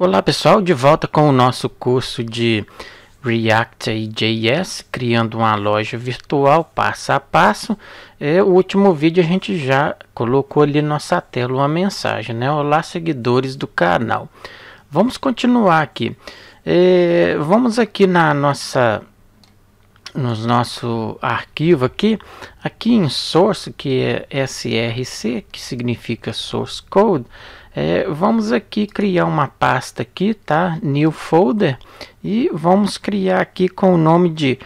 Olá pessoal, de volta com o nosso curso de React e JS, criando uma loja virtual passo a passo. É, o último vídeo a gente já colocou ali nossa tela uma mensagem, né? Olá seguidores do canal. Vamos continuar aqui. É, vamos aqui na nossa no nosso arquivo aqui, aqui em source, que é SRC, que significa source code, é, vamos aqui criar uma pasta aqui, tá? New Folder. E vamos criar aqui com o nome de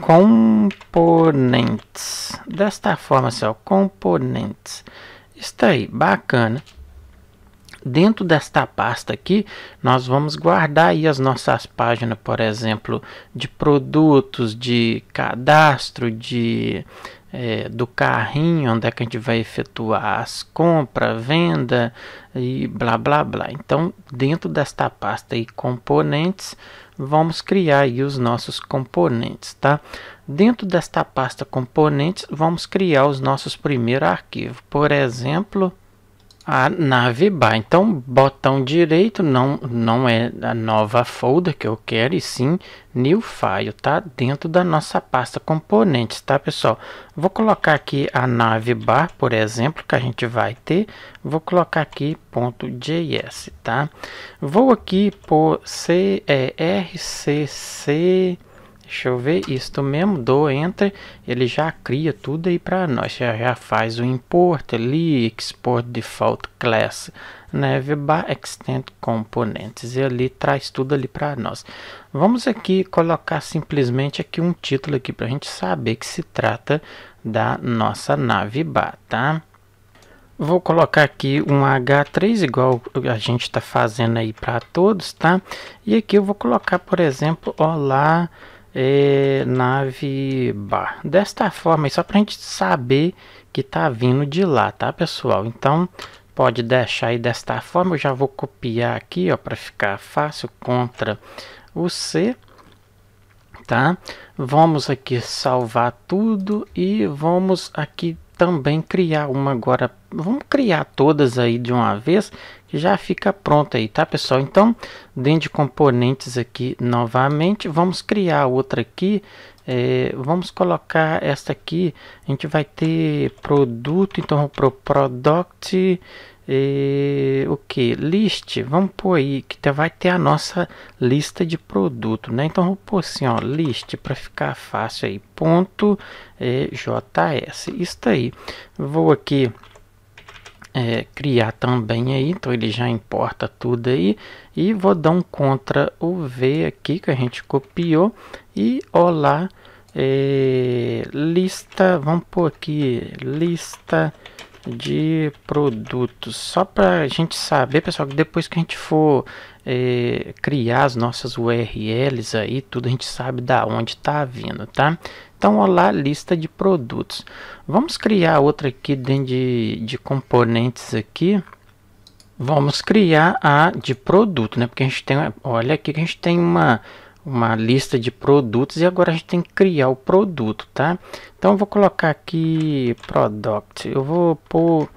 componentes. Desta forma, assim, ó, componentes. Está aí, bacana. Dentro desta pasta aqui, nós vamos guardar aí as nossas páginas, por exemplo, de produtos, de cadastro, de é, do carrinho, onde é que a gente vai efetuar as compras, venda e blá blá blá. Então, dentro desta pasta e componentes, vamos criar aí os nossos componentes, tá? Dentro desta pasta componentes, vamos criar os nossos primeiros arquivos. Por exemplo, a nave bar. Então, botão direito não, não é a nova folder que eu quero, e sim new file, tá? Dentro da nossa pasta componentes, tá, pessoal? Vou colocar aqui a nave bar, por exemplo, que a gente vai ter. Vou colocar aqui .js, tá? Vou aqui por c Deixa eu ver isto mesmo, dou enter, ele já cria tudo aí para nós, já, já faz o import ali, export default class, navbar extend componentes, e ali traz tudo ali para nós. Vamos aqui colocar simplesmente aqui um título aqui para a gente saber que se trata da nossa navbar, tá? Vou colocar aqui um H3 igual a gente está fazendo aí para todos, tá? E aqui eu vou colocar, por exemplo, olá é, nave bar. Desta forma, só para a gente saber que tá vindo de lá, tá pessoal? Então pode deixar aí desta forma, eu já vou copiar aqui ó, para ficar fácil, contra o C, tá? Vamos aqui salvar tudo e vamos aqui também criar uma agora. Vamos criar todas aí de uma vez, que já fica pronta aí, tá pessoal? Então, dentro de componentes aqui novamente, vamos criar outra aqui. É, vamos colocar esta aqui, a gente vai ter produto, então para o product, e, o que? List, vamos pôr aí, que vai ter a nossa lista de produto, né? Então, vou pôr assim, ó, list, para ficar fácil aí, ponto é, JS, isso aí. Vou aqui é, criar também aí, então ele já importa tudo aí, e vou dar um CTRL V aqui, que a gente copiou, e olá, é, lista, vamos pôr aqui, lista de produtos. Só para a gente saber, pessoal, que depois que a gente for é, criar as nossas URLs aí, tudo a gente sabe da onde está vindo, tá? Então, olá, lista de produtos. Vamos criar outra aqui dentro de, de componentes aqui. Vamos criar a de produto, né? Porque a gente tem, olha aqui que a gente tem uma uma lista de produtos e agora a gente tem que criar o produto, tá? Então vou colocar aqui product, eu vou pôr,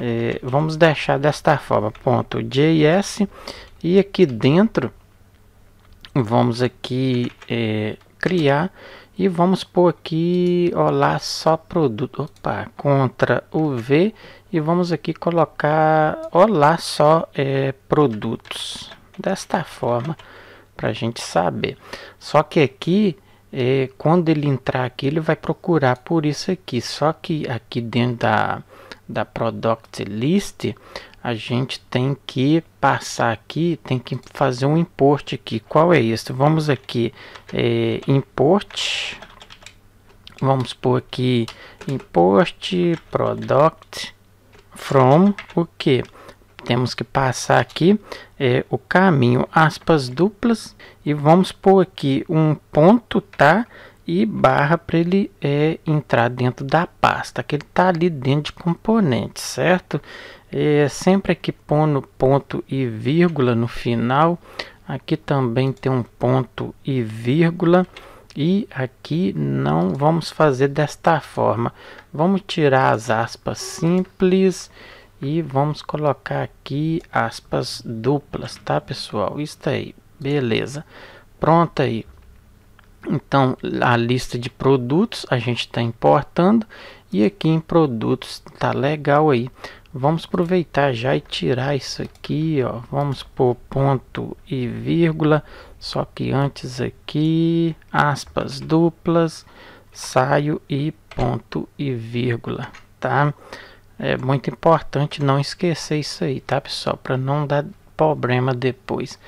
é, vamos deixar desta forma, ponto .js e aqui dentro vamos aqui é, criar e vamos pôr aqui, olá, só produto, opa, contra o V e vamos aqui colocar, olá, só é, produtos, desta forma, para a gente saber. Só que aqui, é, quando ele entrar aqui, ele vai procurar por isso aqui. Só que aqui dentro da, da Product List, a gente tem que passar aqui, tem que fazer um import aqui. Qual é isso? Vamos aqui, é, import, vamos por aqui, import, product, from, o que? temos que passar aqui é, o caminho aspas duplas e vamos pôr aqui um ponto tá e barra para ele é, entrar dentro da pasta que ele tá ali dentro de componentes certo é, sempre aqui pondo ponto e vírgula no final aqui também tem um ponto e vírgula e aqui não vamos fazer desta forma vamos tirar as aspas simples e vamos colocar aqui aspas duplas, tá pessoal? Isso aí, beleza. Pronto aí. Então, a lista de produtos a gente está importando. E aqui em produtos tá legal aí. Vamos aproveitar já e tirar isso aqui, ó. Vamos por ponto e vírgula. Só que antes aqui, aspas duplas, saio e ponto e vírgula, tá? É muito importante não esquecer isso aí, tá pessoal? Para não dar problema depois.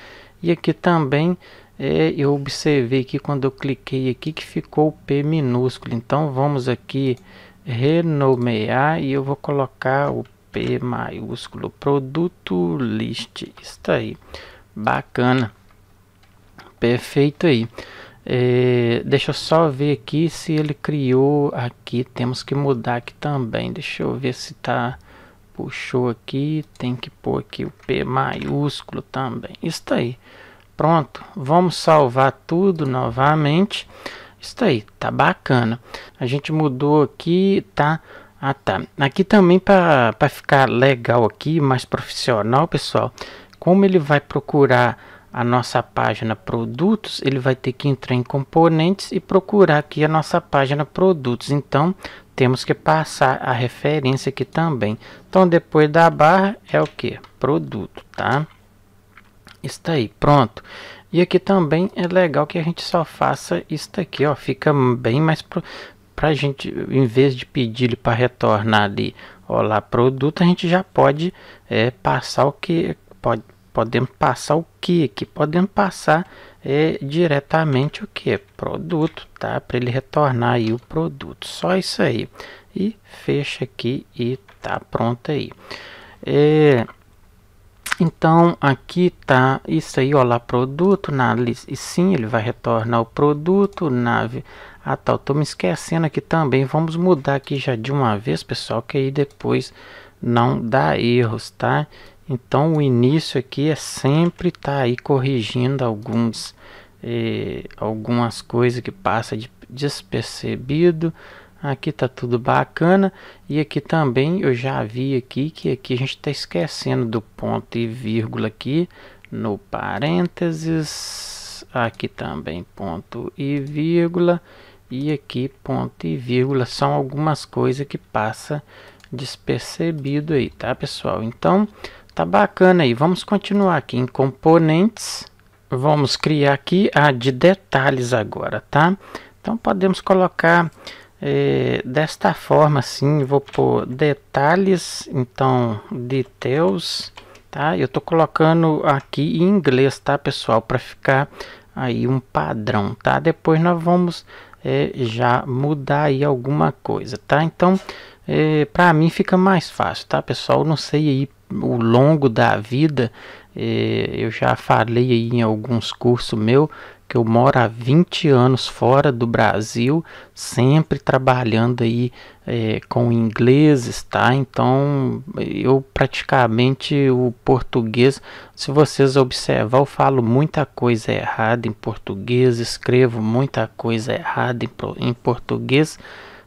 E aqui também é, eu observei que quando eu cliquei aqui que ficou o P minúsculo. Então vamos aqui renomear e eu vou colocar o P maiúsculo. Produto list. Está aí. Bacana. Perfeito aí. É, deixa eu só ver aqui se ele criou aqui. Temos que mudar aqui também. Deixa eu ver se tá puxou aqui. Tem que pôr aqui o P maiúsculo também. Isso aí. Pronto. Vamos salvar tudo novamente. Isso aí. Tá bacana. A gente mudou aqui, tá? Ah, tá. Aqui também para ficar legal aqui, mais profissional, pessoal. Como ele vai procurar a nossa página produtos, ele vai ter que entrar em componentes e procurar aqui a nossa página produtos. Então, temos que passar a referência aqui também. Então, depois da barra é o que? Produto, tá? Está aí, pronto. E aqui também é legal que a gente só faça isso aqui, ó. Fica bem mais pro... pra gente, em vez de pedir ele para retornar ali, ó lá, produto, a gente já pode é, passar o que pode Podemos passar o que aqui? Podemos passar é, diretamente o que? Produto, tá? Para ele retornar aí o produto. Só isso aí. E fecha aqui e tá pronto aí. É, então aqui tá isso aí, olha lá produto, na e sim, ele vai retornar o produto, nave. Ah, tal, tá, tô me esquecendo aqui também. Vamos mudar aqui já de uma vez, pessoal, que aí depois não dá erros, tá? Então o início aqui é sempre estar tá aí corrigindo alguns eh, algumas coisas que passa de despercebido. Aqui tá tudo bacana e aqui também eu já vi aqui que aqui a gente está esquecendo do ponto e vírgula aqui no parênteses, aqui também ponto e vírgula e aqui ponto e vírgula são algumas coisas que passa despercebido aí, tá pessoal? Então Tá bacana aí, vamos continuar aqui em componentes. Vamos criar aqui a de detalhes agora, tá? Então podemos colocar é, desta forma assim, vou por detalhes, então details, tá? Eu tô colocando aqui em inglês, tá pessoal? Para ficar aí um padrão, tá? Depois nós vamos é, já mudar aí alguma coisa, tá? Então, é, eh, para mim fica mais fácil, tá pessoal? Eu não sei aí o longo da vida, eh, eu já falei aí em alguns cursos meu que eu moro há 20 anos fora do Brasil, sempre trabalhando aí é, com ingleses, tá? Então eu praticamente o português, se vocês observar, eu falo muita coisa errada em português, escrevo muita coisa errada em, em português.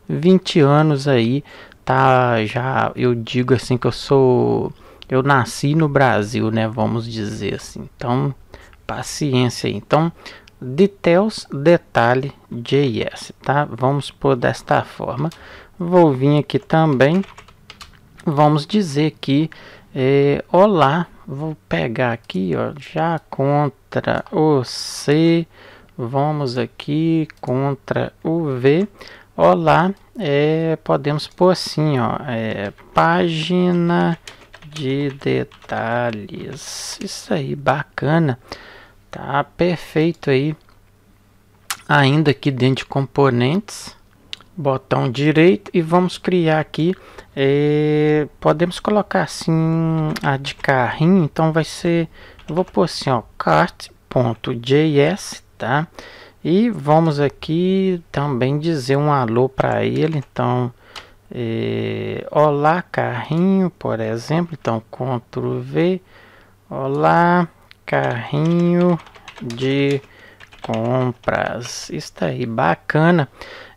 20 anos aí, tá? Já eu digo assim que eu sou eu nasci no Brasil, né? Vamos dizer assim. Então, paciência aí. Então, details detalhe JS, tá? Vamos por desta forma. Vou vir aqui também. Vamos dizer que é, olá, vou pegar aqui, ó, já contra o C, vamos aqui contra o V. Olá, é, podemos pôr assim, ó, é, página de detalhes. Isso aí, bacana. Tá perfeito aí. Ainda aqui dentro de componentes, botão direito e vamos criar aqui. É, podemos colocar assim a de carrinho. Então vai ser, vou pôr assim, ó, cart.js, tá? E vamos aqui também dizer um alô para ele. Então e, olá carrinho, por exemplo, então Ctrl V, olá carrinho de compras, está aí, bacana.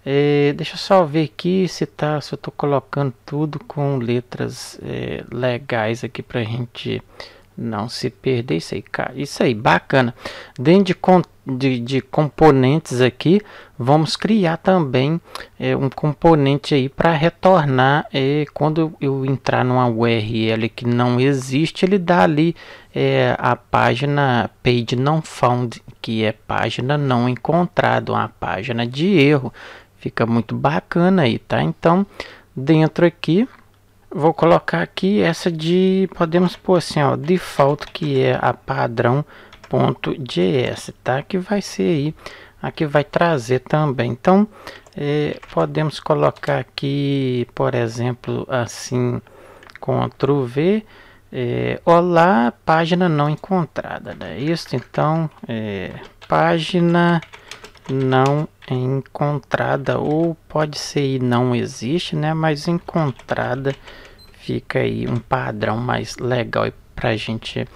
E, deixa eu só ver aqui se tá, se eu tô colocando tudo com letras é, legais aqui a gente não se perder, isso aí, isso aí, bacana. Dentro de contexto de, de componentes aqui, vamos criar também é, um componente aí para retornar é, quando eu entrar numa URL que não existe, ele dá ali é, a página page não found, que é página não encontrada, uma página de erro. Fica muito bacana aí, tá? Então, dentro aqui, vou colocar aqui essa de, podemos pôr assim, ó, default, que é a padrão index.js, tá? Que vai ser aí, aqui vai trazer também. Então, é, podemos colocar aqui, por exemplo, assim, Ctrl V, é, olá, página não encontrada, não é isso? Então, é, página não encontrada, ou pode ser não existe, né? Mas encontrada fica aí um padrão mais legal para a gente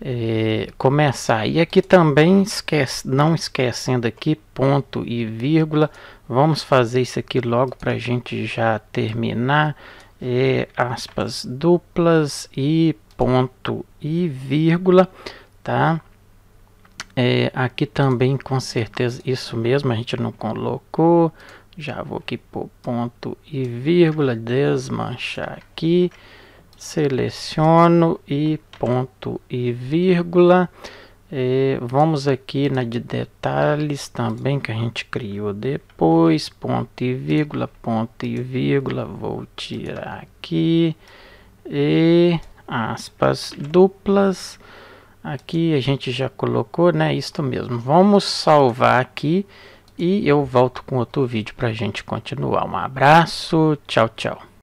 é, começar. E aqui também, esquece, não esquecendo aqui, ponto e vírgula, vamos fazer isso aqui logo para a gente já terminar, é, aspas duplas e ponto e vírgula, tá? É, aqui também com certeza isso mesmo, a gente não colocou, já vou aqui por ponto e vírgula, desmanchar aqui, seleciono e ponto e vírgula. vamos aqui na de detalhes também que a gente criou depois, ponto e vírgula, ponto e vírgula, vou tirar aqui, e aspas duplas, aqui a gente já colocou, né, isto mesmo, vamos salvar aqui e eu volto com outro vídeo para a gente continuar, um abraço, tchau, tchau.